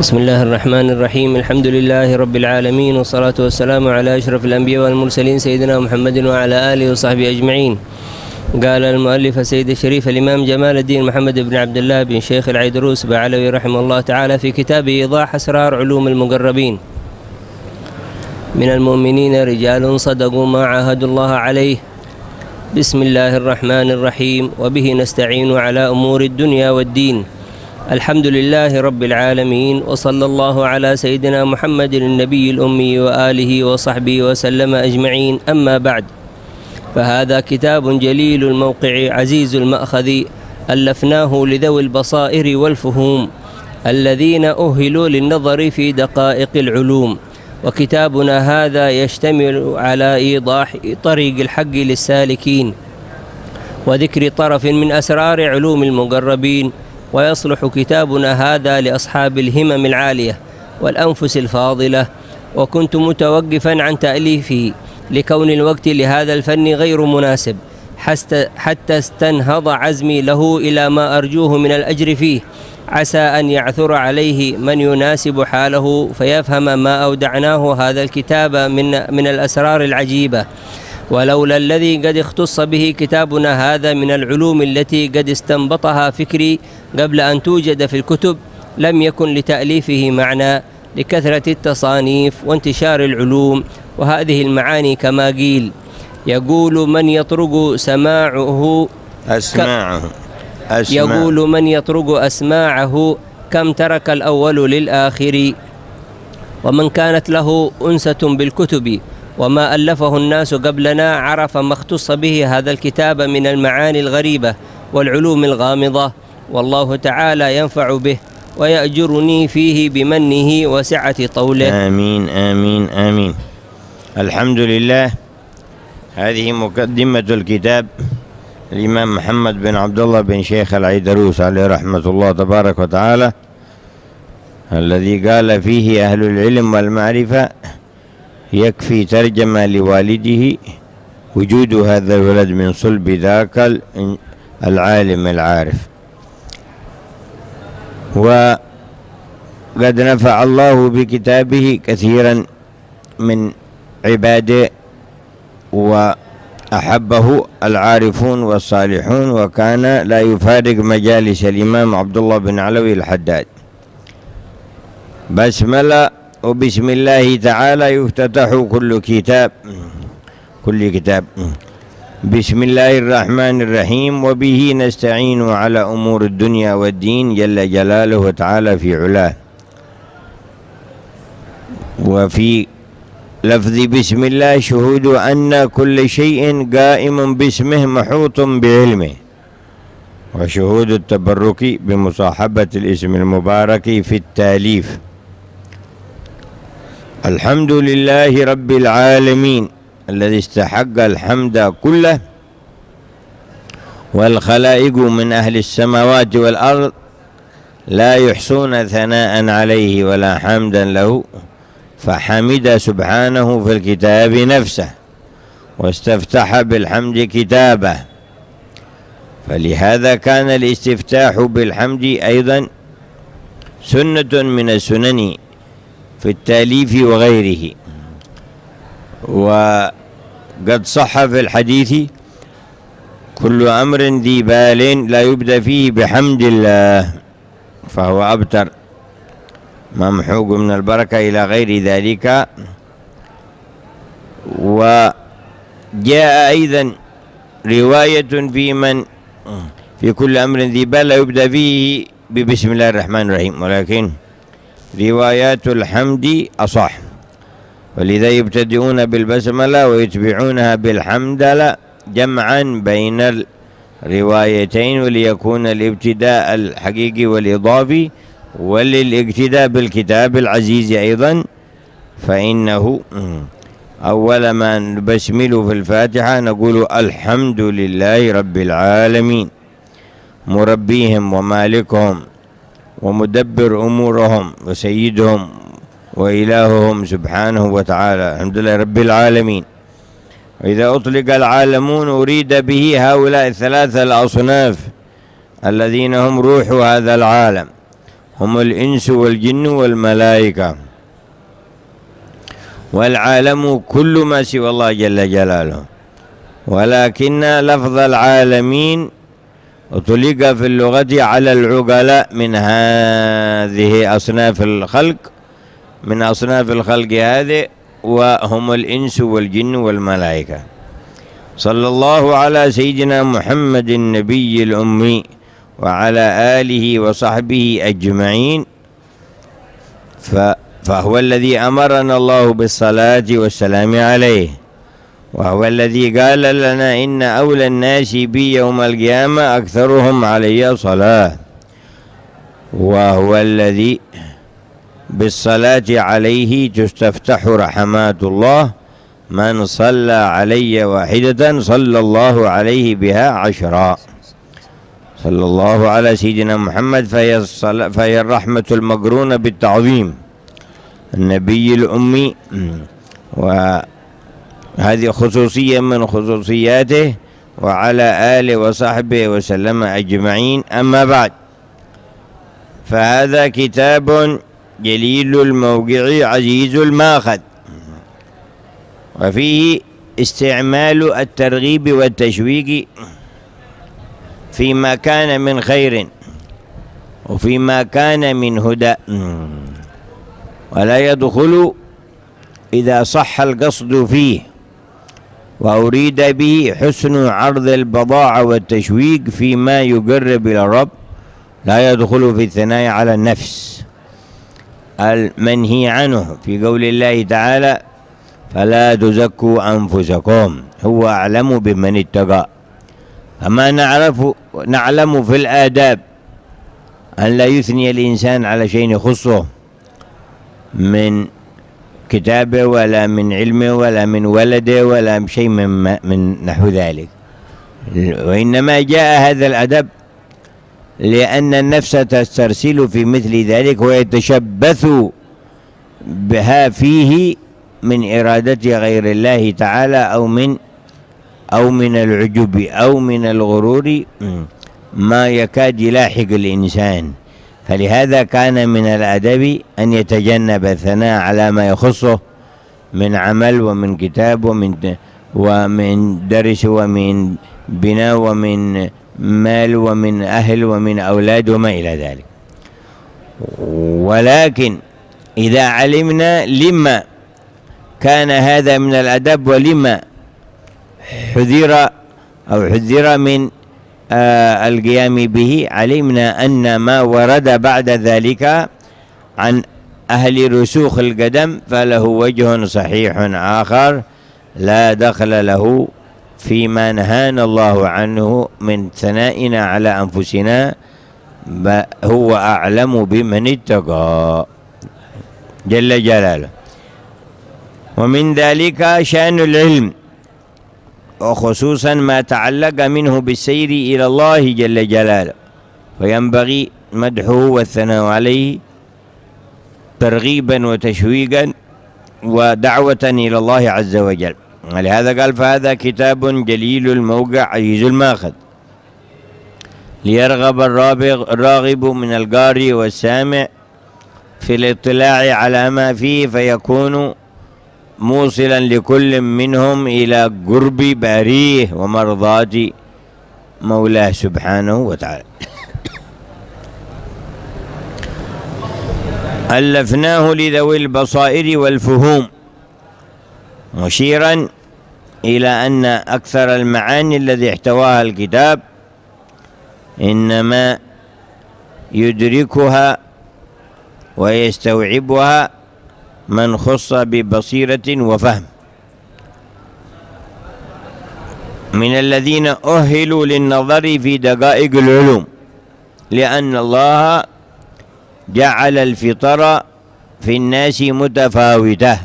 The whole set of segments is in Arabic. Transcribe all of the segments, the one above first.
بسم الله الرحمن الرحيم الحمد لله رب العالمين والصلاة والسلام على أشرف الأنبياء والمرسلين سيدنا محمد وعلى آله وصحبه أجمعين قال المؤلف سيد الشريف الإمام جمال الدين محمد بن عبد الله بن شيخ العيدروس بعلوي رحمه الله تعالى في كتابه إيضاح أسرار علوم المقربين من المؤمنين رجال صدقوا ما عاهدوا الله عليه بسم الله الرحمن الرحيم وبه نستعين على أمور الدنيا والدين الحمد لله رب العالمين وصلى الله على سيدنا محمد النبي الأمي وآله وصحبه وسلم أجمعين أما بعد فهذا كتاب جليل الموقع عزيز المأخذ ألفناه لذوي البصائر والفهوم الذين أهلوا للنظر في دقائق العلوم وكتابنا هذا يشتمل على إيضاح طريق الحق للسالكين وذكر طرف من أسرار علوم المقربين ويصلح كتابنا هذا لأصحاب الهمم العالية والأنفس الفاضلة وكنت متوقفا عن تأليفه لكون الوقت لهذا الفن غير مناسب حتى استنهض عزمي له إلى ما أرجوه من الأجر فيه عسى أن يعثر عليه من يناسب حاله فيفهم ما أودعناه هذا الكتاب من, من الأسرار العجيبة ولولا الذي قد اختص به كتابنا هذا من العلوم التي قد استنبطها فكري قبل أن توجد في الكتب لم يكن لتأليفه معنى لكثرة التصانيف وانتشار العلوم وهذه المعاني كما قيل يقول من يطرق سماعه أسماعه أسماع. يقول من يطرق أسماعه كم ترك الأول للآخر ومن كانت له أنسة بالكتب وما ألفه الناس قبلنا عرف ما اختص به هذا الكتاب من المعاني الغريبة والعلوم الغامضة والله تعالى ينفع به ويأجرني فيه بمنه وسعة طوله آمين آمين آمين الحمد لله هذه مقدمة الكتاب الإمام محمد بن عبد الله بن شيخ العيدروس عليه رحمة الله تبارك وتعالى الذي قال فيه أهل العلم والمعرفة يكفي ترجمة لوالده وجود هذا الولد من صلب ذاك العالم العارف وقد نفع الله بكتابه كثيرا من عباده وأحبه العارفون والصالحون وكان لا يفارق مجالس الإمام عبد الله بن علوي الحداد الله وبسم الله تعالى يفتتح كل كتاب كل كتاب بسم الله الرحمن الرحيم وبه نستعين على أمور الدنيا والدين جل جلاله وتعالى في علاه وفي لفظ بسم الله شهود أن كل شيء قائم باسمه محوط بعلمه وشهود التبرك بمصاحبة الاسم المبارك في التاليف الحمد لله رب العالمين الذي استحق الحمد كله والخلائق من أهل السماوات والأرض لا يحصون ثناء عليه ولا حمدا له فحمد سبحانه في الكتاب نفسه واستفتح بالحمد كتابه فلهذا كان الاستفتاح بالحمد أيضا سنة من السنن في التاليف وغيره وقد صح في الحديث كل أمر ذي بال لا يبدأ فيه بحمد الله فهو أبتر ممحوق من البركة إلى غير ذلك وجاء أيضا رواية في من في كل أمر ذي بال لا يبدأ فيه ببسم الله الرحمن الرحيم ولكن روايات الحمد أصح ولذا يبتدئون بالبسملة ويتبعونها بالحمدلة جمعا بين الروايتين وليكون الابتداء الحقيقي والإضافي وللاقتداء بالكتاب العزيز أيضا فإنه أول ما نبسمل في الفاتحة نقول الحمد لله رب العالمين مربيهم ومالكهم ومدبر أمورهم وسيدهم وإلههم سبحانه وتعالى الحمد لله رب العالمين وإذا أطلق العالمون أريد به هؤلاء الثلاثة الأصناف الذين هم روح هذا العالم هم الإنس والجن والملائكة والعالم كل ما سوى الله جل جلاله ولكن لفظ العالمين أطلق في اللغة على العقلاء من هذه أصناف الخلق من أصناف الخلق هذه وهم الإنس والجن والملائكة صلى الله على سيدنا محمد النبي الأمي وعلى آله وصحبه أجمعين فهو الذي أمرنا الله بالصلاة والسلام عليه وهو الذي قال لنا إن أولى الناس بي يوم القيامة أكثرهم علي صلاة وهو الذي بالصلاة عليه تستفتح رحمات الله من صلى علي واحدة صلى الله عليه بها عشرا صلى الله على سيدنا محمد فهي, الصلاة فهي الرحمة المقرونة بالتعظيم النبي الأمي و هذه خصوصية من خصوصياته وعلى آله وصحبه وسلم أجمعين أما بعد فهذا كتاب جليل الموقع عزيز الماخذ وفيه استعمال الترغيب والتشويق فيما كان من خير وفيما كان من هدى ولا يدخل إذا صح القصد فيه وأريد به حسن عرض البضاعة والتشويق فيما يقرب إلى الرب لا يدخل في الثناء على النفس المنهي عنه في قول الله تعالى فلا تزكوا أنفسكم هو أعلم بمن اتقى أما نعرف نعلم في الآداب أن لا يثني الإنسان على شيء يخصه من كتابه ولا من علمه ولا من ولده ولا شيء من, من نحو ذلك وإنما جاء هذا الأدب لأن النفس تسترسل في مثل ذلك ويتشبث بها فيه من إرادة غير الله تعالى أو من أو من العجب أو من الغرور ما يكاد يلاحق الإنسان فلهذا كان من الأدب أن يتجنب الثناء على ما يخصه من عمل ومن كتاب ومن ومن درس ومن بناء ومن مال ومن أهل ومن أولاد وما إلى ذلك ولكن إذا علمنا لما كان هذا من الأدب ولما حذر أو حذر من آه، القيام به علمنا أن ما ورد بعد ذلك عن أهل رسوخ القدم فله وجه صحيح آخر لا دخل له فيما نهانا الله عنه من ثنائنا على أنفسنا هو أعلم بمن اتقى جل جلاله ومن ذلك شأن العلم وخصوصا ما تعلق منه بالسير إلى الله جل جلاله فينبغي مدحه والثناء عليه ترغيبا وتشويقا ودعوة إلى الله عز وجل ولهذا قال فهذا كتاب جليل الموقع عزيز الماخذ ليرغب الراغب من القارئ والسامع في الاطلاع على ما فيه فيكون موصلا لكل منهم إلى قرب باريه ومرضات مولاه سبحانه وتعالى ألفناه لذوي البصائر والفهوم مشيرا إلى أن أكثر المعاني الذي احتواها الكتاب إنما يدركها ويستوعبها من خص ببصيرة وفهم من الذين أهلوا للنظر في دقائق العلوم لأن الله جعل الفطر في الناس متفاوتة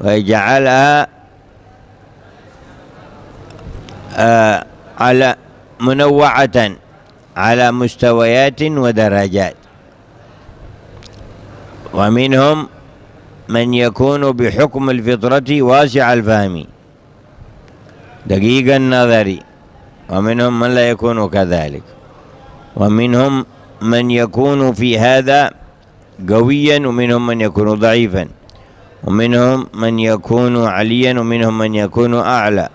وجعلها آه، على منوعة على مستويات ودرجات ومنهم من يكون بحكم الفطرة واسع الفهم دقيق النظر ومنهم من لا يكون كذلك ومنهم من يكون في هذا قويا ومنهم من يكون ضعيفا ومنهم من يكون عليا ومنهم من يكون أعلى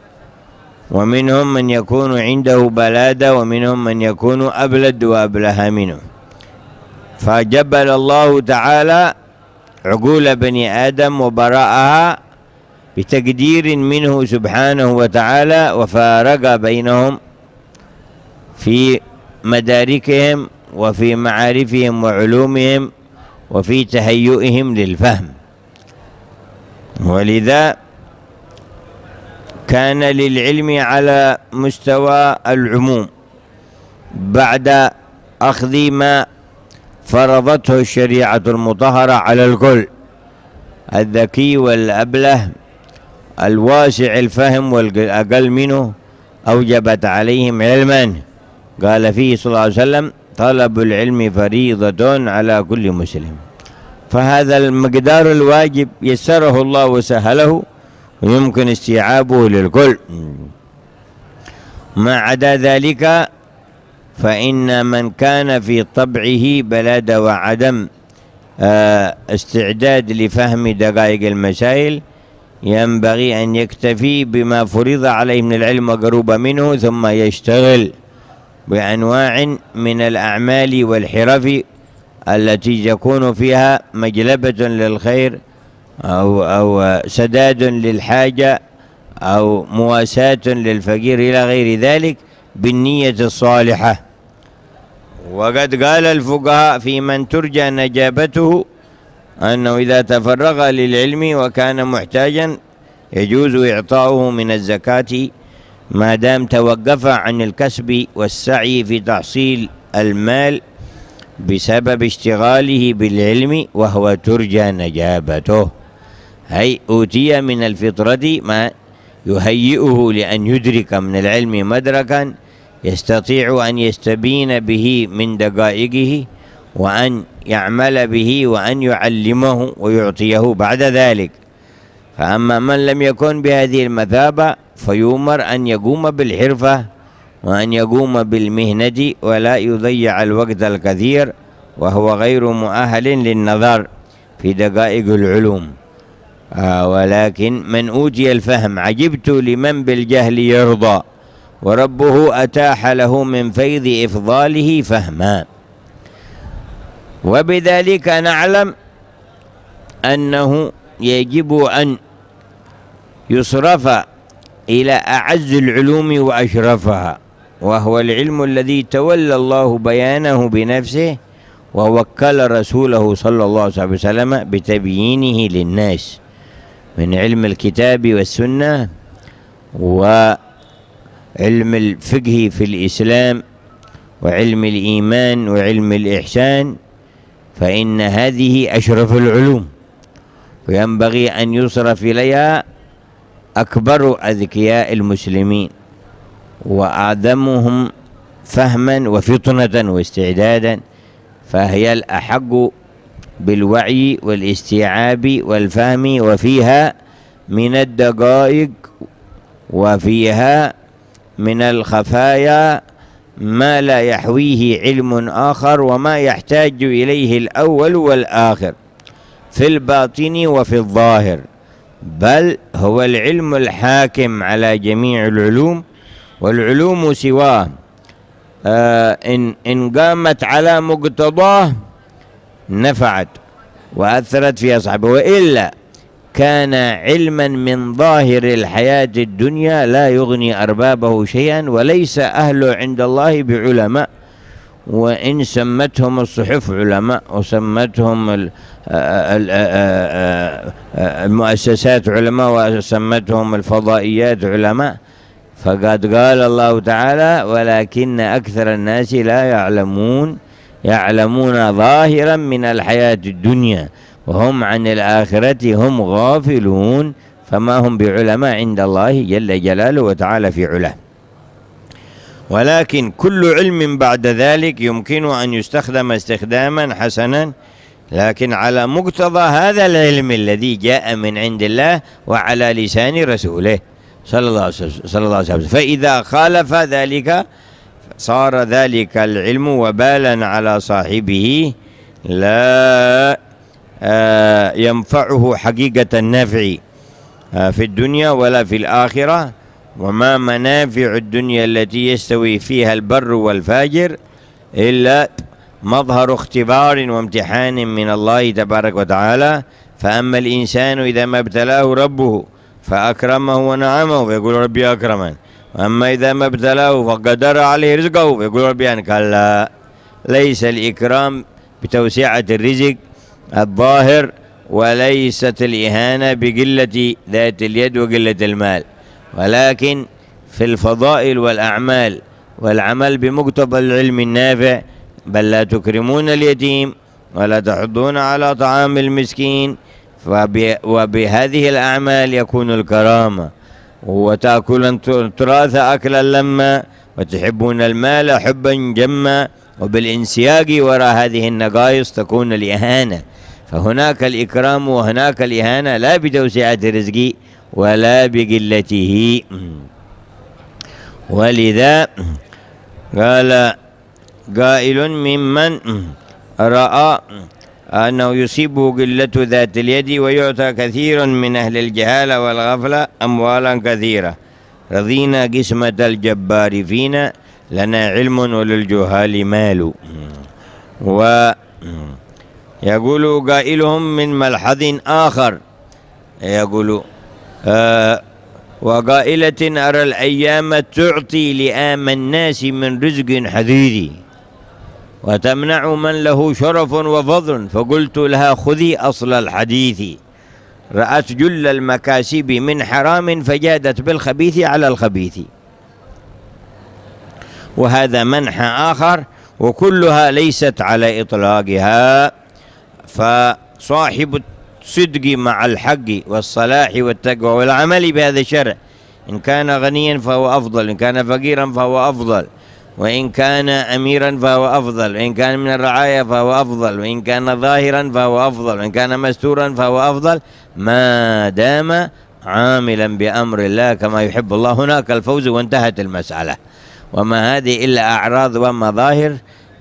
ومنهم من يكون عنده بلادة ومنهم من يكون أبلد وأبلها منه فجبل الله تعالى عقول بني آدم وبرأها بتقدير منه سبحانه وتعالى وفارق بينهم في مداركهم وفي معارفهم وعلومهم وفي تهيئهم للفهم ولذا كان للعلم على مستوى العموم بعد أخذ ما فرضته الشريعة المطهرة على الكل الذكي والأبله الواسع الفهم والأقل منه أوجبت عليهم علما قال فيه صلى الله عليه وسلم طلب العلم فريضة على كل مسلم فهذا المقدار الواجب يسره الله وسهله ويمكن استيعابه للكل ما عدا ذلك فإن من كان في طبعه بلاد وعدم آه، استعداد لفهم دقائق المسائل ينبغي أن يكتفي بما فرض عليه من العلم وقرب منه ثم يشتغل بأنواع من الأعمال والحرف التي يكون فيها مجلبة للخير أو أو سداد للحاجة أو مواساة للفقير إلى غير ذلك بالنية الصالحة وقد قال الفقهاء في من ترجى نجابته أنه إذا تفرغ للعلم وكان محتاجا يجوز إعطاؤه من الزكاة ما دام توقف عن الكسب والسعي في تحصيل المال بسبب اشتغاله بالعلم وهو ترجى نجابته أي أوتي من الفطرة ما يهيئه لأن يدرك من العلم مدركا يستطيع أن يستبين به من دقائقه وأن يعمل به وأن يعلمه ويعطيه بعد ذلك فأما من لم يكن بهذه المثابة فيؤمر أن يقوم بالحرفة وأن يقوم بالمهنة ولا يضيع الوقت الكثير وهو غير مؤهل للنظر في دقائق العلوم آه ولكن من أوتي الفهم عجبت لمن بالجهل يرضى وربه أتاح له من فيض إفضاله فهما وبذلك نعلم أنه يجب أن يصرف إلى أعز العلوم وأشرفها وهو العلم الذي تولى الله بيانه بنفسه ووكل رسوله صلى الله عليه وسلم بتبيينه للناس من علم الكتاب والسنة و علم الفقه في الإسلام وعلم الإيمان وعلم الإحسان فإن هذه أشرف العلوم وينبغي أن يصرف إليها أكبر أذكياء المسلمين وأعظمهم فهما وفطنة واستعدادا فهي الأحق بالوعي والاستيعاب والفهم وفيها من الدقائق وفيها من الخفايا ما لا يحويه علم آخر وما يحتاج إليه الأول والآخر في الباطن وفي الظاهر بل هو العلم الحاكم على جميع العلوم والعلوم سواه آه إن, إن قامت على مقتضاه نفعت وأثرت في أصحابه وإلا كان علما من ظاهر الحياة الدنيا لا يغني أربابه شيئا وليس أهله عند الله بعلماء وإن سمتهم الصحف علماء وسمتهم المؤسسات علماء وسمتهم الفضائيات علماء فقد قال الله تعالى ولكن أكثر الناس لا يعلمون يعلمون ظاهرا من الحياة الدنيا هم عن الآخرة هم غافلون فما هم بعلماء عند الله جل جلاله وتعالى في علاه ولكن كل علم بعد ذلك يمكن أن يستخدم استخداما حسنا لكن على مقتضى هذا العلم الذي جاء من عند الله وعلى لسان رسوله صلى الله عليه وسلم فإذا خالف ذلك صار ذلك العلم وبالا على صاحبه لا آه، ينفعه حقيقة النفع آه، في الدنيا ولا في الآخرة وما منافع الدنيا التي يستوي فيها البر والفاجر إلا مظهر اختبار وامتحان من الله تبارك وتعالى فأما الإنسان إذا ما ابتلاه ربه فأكرمه ونعمه فيقول ربي أكرمن وأما إذا ما ابتلاه فقدر عليه رزقه فيقول ربي أن كلا ليس الإكرام بتوسعة الرزق الظاهر وليست الإهانة بقلة ذات اليد وقلة المال ولكن في الفضائل والأعمال والعمل بمقتضى العلم النافع بل لا تكرمون اليتيم ولا تحضون على طعام المسكين وبهذه الأعمال يكون الكرامة وتأكلون التراث أكلا لما وتحبون المال حبا جما وبالانسياق وراء هذه النقائص تكون الإهانة فهناك الإكرام وهناك الإهانة لا بتوسعة الرزق ولا بقلته ولذا قال قائل ممن رأى أنه يصيبه قلة ذات اليد ويعطى كثير من أهل الجهالة والغفلة أموالا كثيرة رضينا قسمة الجبار فينا لنا علم وللجهال مال و يقول قائلهم من ملحد آخر يقول آه وقائلة أرى الأيام تعطي لآم الناس من رزق حديد وتمنع من له شرف وفضل فقلت لها خذي أصل الحديث رأت جل المكاسب من حرام فجادت بالخبيث على الخبيث وهذا منح آخر وكلها ليست على إطلاقها فصاحب الصدق مع الحق والصلاح والتقوى والعمل بهذا الشرع إن كان غنيا فهو أفضل إن كان فقيرا فهو أفضل وإن كان أميرا فهو أفضل وإن كان من الرعاية فهو أفضل وإن كان ظاهرا فهو أفضل وإن كان مستورا فهو أفضل ما دام عاملا بأمر الله كما يحب الله هناك الفوز وانتهت المسألة وما هذه إلا أعراض ومظاهر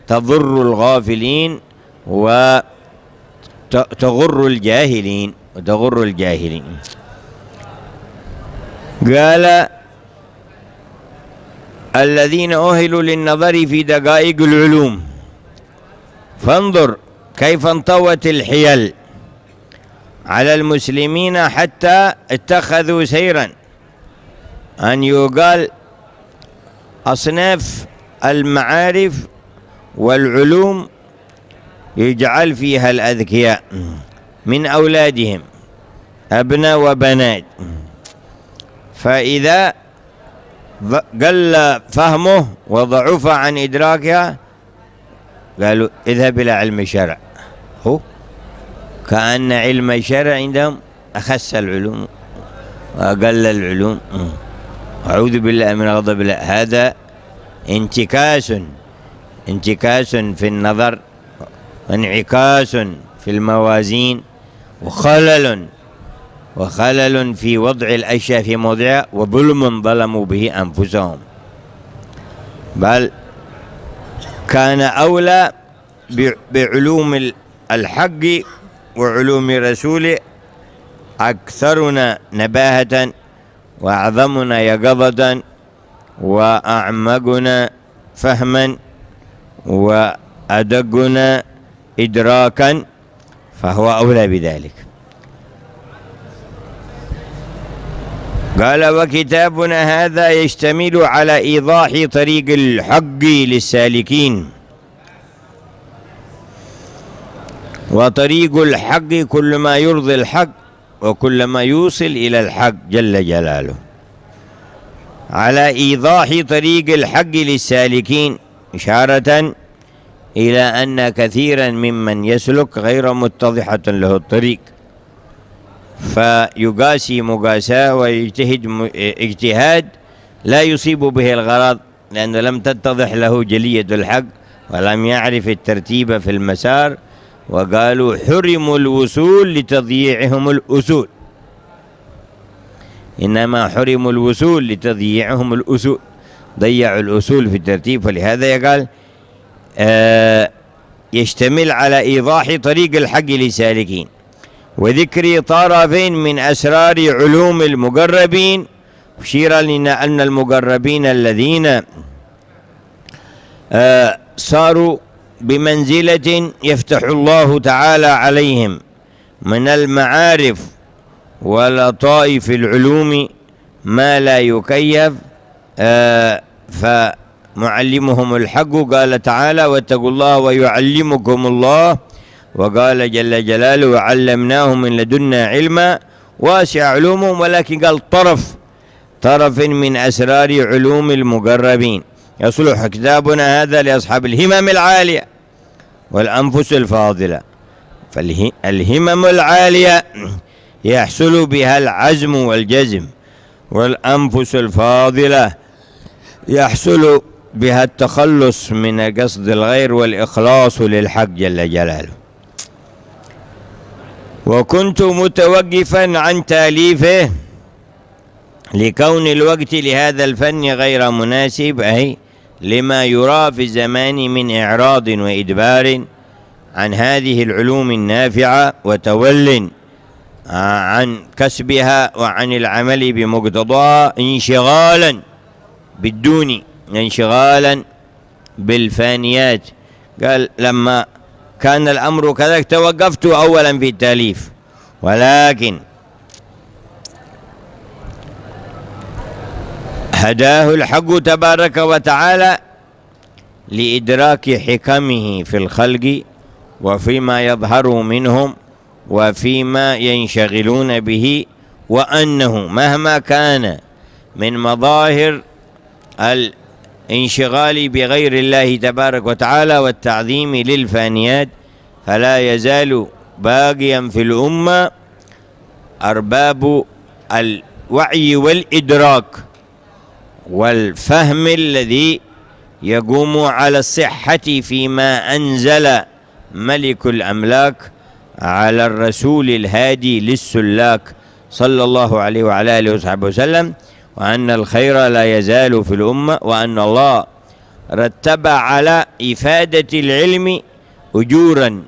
تضر الغافلين وتغر الجاهلين وتغر الجاهلين قال الذين أهلوا للنظر في دقائق العلوم فانظر كيف انطوت الحيل على المسلمين حتى اتخذوا سيرا أن يقال أصناف المعارف والعلوم يجعل فيها الأذكياء من أولادهم أبناء وبنات فإذا قل فهمه وضعف عن إدراكها قالوا اذهب إلى علم الشرع هو كأن علم الشرع عندهم أخس العلوم وأقل العلوم أعوذ بالله من غضب الله هذا انتكاس انتكاس في النظر وانعكاس في الموازين وخلل وخلل في وضع الأشياء في موضعها وظلم ظلموا به أنفسهم بل كان أولى بعلوم الحق وعلوم رسوله أكثرنا نباهة وأعظمنا يقظة وأعمقنا فهما وأدقنا إدراكا فهو أولى بذلك قال وكتابنا هذا يشتمل على إيضاح طريق الحق للسالكين وطريق الحق كل ما يرضي الحق وكلما يوصل إلى الحق جل جلاله على إيضاح طريق الحق للسالكين إشارة إلى أن كثيرا ممن يسلك غير متضحة له الطريق فيقاسي مقاساة ويجتهد اجتهاد لا يصيب به الغرض لأنه لم تتضح له جلية الحق ولم يعرف الترتيب في المسار وقالوا حرموا الوصول لتضييعهم الأسود إنما حرموا الوصول لتضييعهم الأسود ضيعوا الأصول في الترتيب فلهذا يقال آه يشتمل على إيضاح طريق الحق لسالكين وذكر طرفين من أسرار علوم المقربين أشير لنا أن المقربين الذين آه صاروا بمنزلة يفتح الله تعالى عليهم من المعارف ولطائف العلوم ما لا يكيف آه فمعلمهم الحق قال تعالى واتقوا الله ويعلمكم الله وقال جل جلاله وعلمناه من لدنا علما واسع علومهم ولكن قال طرف طرف من أسرار علوم المقربين يصلح كتابنا هذا لأصحاب الهمم العالية والأنفس الفاضلة فالهمم العالية يحصل بها العزم والجزم والأنفس الفاضلة يحصل بها التخلص من قصد الغير والإخلاص للحق جل جلاله وكنت متوقفا عن تأليفه لكون الوقت لهذا الفن غير مناسب أي لما يرى في الزمان من إعراض وإدبار عن هذه العلوم النافعة وتول آه، عن كسبها وعن العمل بمقتضاها انشغالا بالدون انشغالا بالفانيات قال لما كان الأمر كذلك توقفت أولا في التأليف ولكن هداه الحق تبارك وتعالى لإدراك حكمه في الخلق وفيما يظهر منهم وفيما ينشغلون به وأنه مهما كان من مظاهر الانشغال بغير الله تبارك وتعالى والتعظيم للفانيات فلا يزال باقيا في الأمة أرباب الوعي والإدراك والفهم الذي يقوم على الصحة فيما أنزل ملك الأملاك على الرسول الهادي للسلاك صلى الله عليه وعلى آله وصحبه وسلم وأن الخير لا يزال في الأمة وأن الله رتب على إفادة العلم أجورا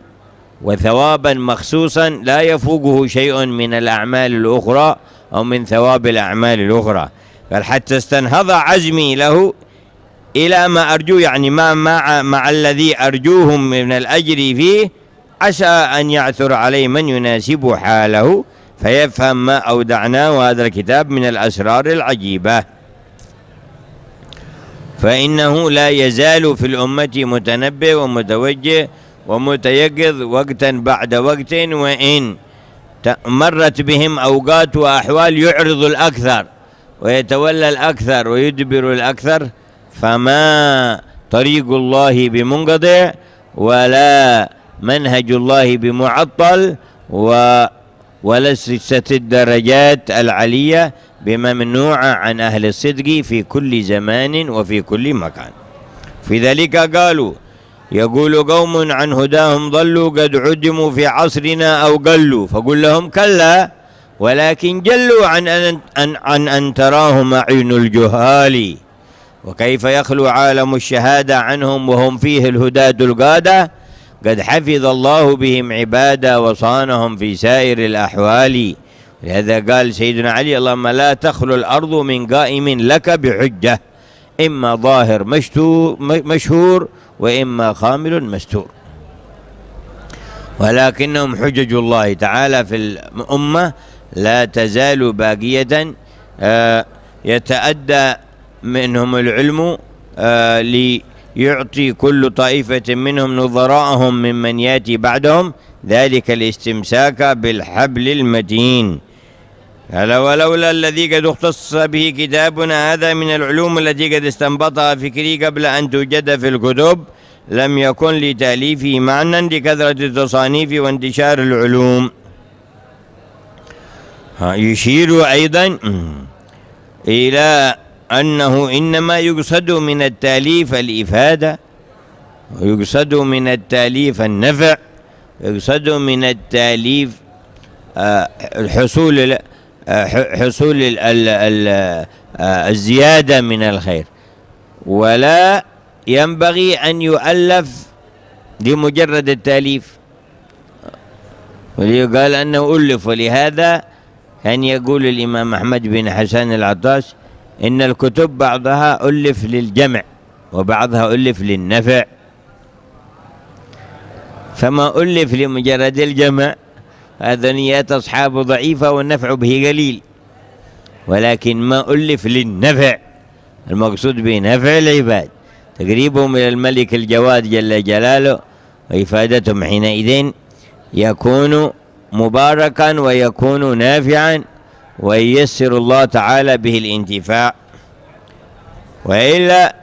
وثوابا مخصوصا لا يفوقه شيء من الأعمال الأخرى أو من ثواب الأعمال الأخرى قال حتى استنهض عزمي له إلى ما أرجو يعني ما مع, مع الذي أرجوهم من الأجر فيه عسى أن يعثر علي من يناسب حاله فيفهم ما أودعناه وهذا الكتاب من الأسرار العجيبة فإنه لا يزال في الأمة متنبه ومتوجه ومتيقظ وقتا بعد وقت وإن مرت بهم أوقات وأحوال يعرض الأكثر ويتولى الأكثر ويدبر الأكثر فما طريق الله بمنقطع ولا منهج الله بمعطل و ولست الدرجات العلية بممنوعة عن أهل الصدق في كل زمان وفي كل مكان في ذلك قالوا يقول قوم عن هداهم ضلوا قد عدموا في عصرنا أو قلوا فقل لهم كلا ولكن جلوا عن أن, عن, أن تراهم عين الجهال وكيف يخلو عالم الشهادة عنهم وهم فيه الهداة القادة قد حفظ الله بهم عبادة وصانهم في سائر الأحوال لهذا قال سيدنا علي اللهم لا تخلو الأرض من قائم لك بحجة إما ظاهر مشهور وإما خامل مستور ولكنهم حجج الله تعالى في الأمة لا تزال باقية آه، يتأدى منهم العلم آه، ليعطي كل طائفة منهم نظراءهم ممن يأتي بعدهم ذلك الاستمساك بالحبل المتين ألا ولولا الذي قد اختص به كتابنا هذا من العلوم التي قد استنبطها فكري قبل أن توجد في الكتب لم يكن لتأليفه معنى لكثرة التصانيف وانتشار العلوم يشير أيضا إلى أنه إنما يقصد من التاليف الإفادة ويقصد من التاليف النفع يقصد من التاليف آه، الحصول آه، حصول آه، الزيادة من الخير ولا ينبغي أن يؤلف لمجرد التاليف وليقال أنه ألف ولهذا أن يقول الإمام أحمد بن حسن العطاس إن الكتب بعضها ألف للجمع وبعضها ألف للنفع فما ألف لمجرد الجمع هذا نيات أصحابه ضعيفة والنفع به قليل ولكن ما ألف للنفع المقصود به نفع العباد تقريبهم إلى الملك الجواد جل جلاله وإفادتهم حينئذ يكون مباركا ويكون نافعا وييسر الله تعالى به الانتفاع وإلا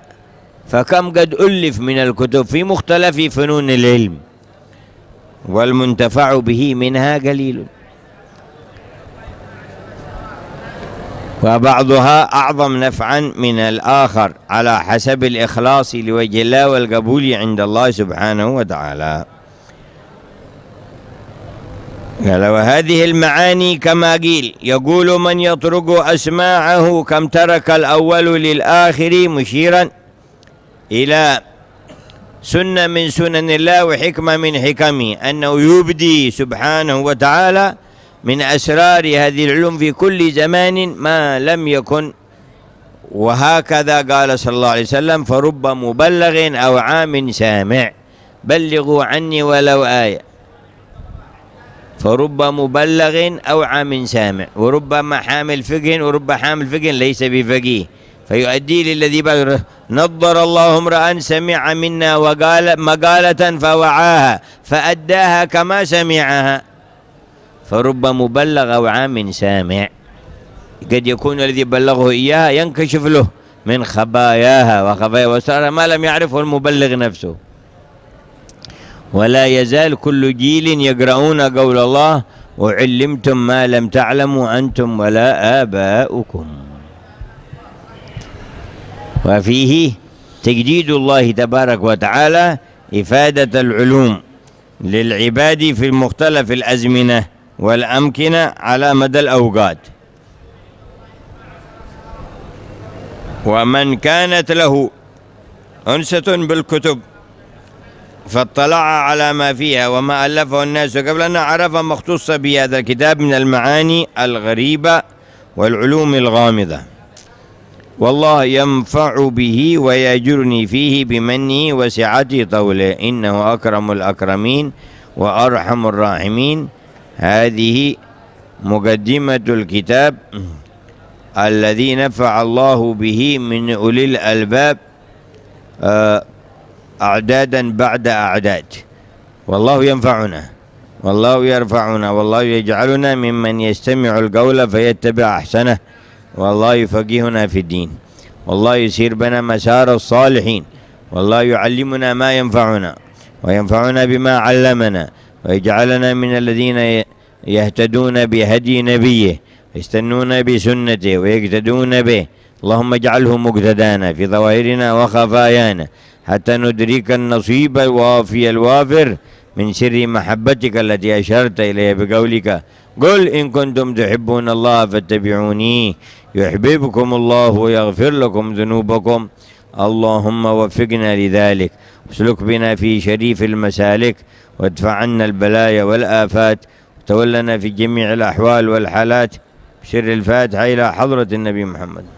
فكم قد ألف من الكتب في مختلف فنون العلم والمنتفع به منها قليل وبعضها أعظم نفعا من الآخر على حسب الإخلاص لوجه الله والقبول عند الله سبحانه وتعالى قال وهذه المعاني كما قيل يقول من يطرق أسماعه كم ترك الأول للآخر مشيرا إلى سنة من سنن الله وحكمة من حكمه أنه يبدي سبحانه وتعالى من أسرار هذه العلوم في كل زمان ما لم يكن وهكذا قال صلى الله عليه وسلم فرب مبلغ أو عام سامع بلغوا عني ولو آية فرب مبلغ أو عام سامع وربما حامل فقه ورب حامل فقه ليس بفقيه فيؤدي للذي بغر نظر الله امرأ سمع منا وقال مقالة فوعاها فأداها كما سمعها فرب مبلغ أو عام سامع قد يكون الذي بلغه إياها ينكشف له من خباياها وخبايا وسرها ما لم يعرفه المبلغ نفسه ولا يزال كل جيل يقرؤون قول الله وعلمتم ما لم تعلموا أنتم ولا آباؤكم وفيه تجديد الله تبارك وتعالى إفادة العلوم للعباد في مختلف الأزمنة والأمكنة على مدى الأوقات ومن كانت له أنسة بالكتب فاطلع على ما فيها وما ألفه الناس قبل أن عرف ما اختص الكتاب من المعاني الغريبة والعلوم الغامضة والله ينفع به ويجرني فيه بمنه وسعة طوله إنه أكرم الأكرمين وأرحم الراحمين هذه مقدمة الكتاب الذي نفع الله به من أولي الألباب آه، أعدادا بعد أعداد والله ينفعنا والله يرفعنا والله يجعلنا ممن يستمع القول فيتبع أحسنه والله يفقهنا في الدين والله يسير بنا مسار الصالحين والله يعلمنا ما ينفعنا وينفعنا بما علمنا ويجعلنا من الذين يهتدون بهدي نبيه يستنون بسنته ويقتدون به اللهم اجعله مقتدانا في ظواهرنا وخفايانا حتى ندرك النصيب الوافي الوافر من سر محبتك التي أشرت إليها بقولك قل إن كنتم تحبون الله فاتبعوني يحببكم الله ويغفر لكم ذنوبكم اللهم وفقنا لذلك واسلك بنا في شريف المسالك وادفع عنا البلايا والآفات وتولنا في جميع الأحوال والحالات بسر الفاتحة إلى حضرة النبي محمد